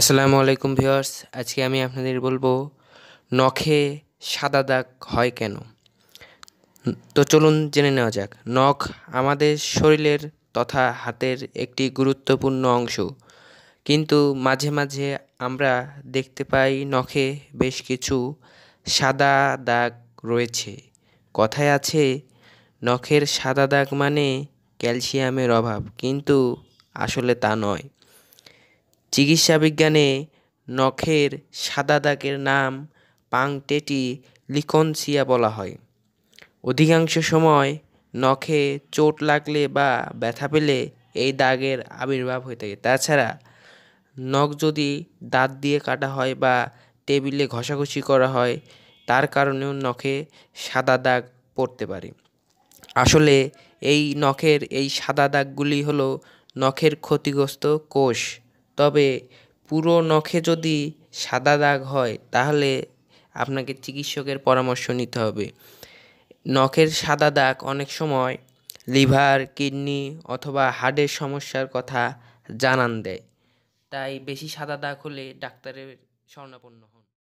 আসসালামু আলাইকুম ভিউয়ার্স আজকে আমি আপনাদের বলবো নখে সাদা দাগ হয় কেন তো চলুন জেনে নেওয়া যাক নখ আমাদের শরীরের তথা হাতের একটি গুরুত্বপূর্ণ অংশ কিন্তু মাঝে মাঝে আমরা দেখতে পাই নখে বেশ কিছু সাদা দাগ রয়েছে কথায় আছে নখের সাদা দাগ মানে ক্যালসিয়ামের অভাব কিন্তু আসলে তা নয় চিকিৎসা বিজ্ঞানে নখের সাদা দাগের নাম পাংটেটি লিকনসিয়া বলা হয় অধিকাংশ সময় নখে চোট লাগলে বা ব্যথা পেলে এই দাগের আবির্ভাব হয়ে থাকে তাছাড়া নখ যদি দাঁত দিয়ে কাটা হয় বা টেবিলে ঘষাঘষি করা হয় তার কারণেও নখে সাদা দাগ পড়তে পারে আসলে এই নখের এই সাদা দাগগুলি হলো নখের ক্ষতিগ্রস্ত কোষ তবে পুরো নখে যদি সাদা দাগ হয় তাহলে আপনাকে চিকিৎসকের পরামর্শ নিতে হবে নখের সাদা দাগ অনেক সময় লিভার কিডনি অথবা হার্টের সমস্যার কথা জানান দেয় তাই বেশি সাদা দাগ হলে ডাক্তারের শরণাপন্ন হন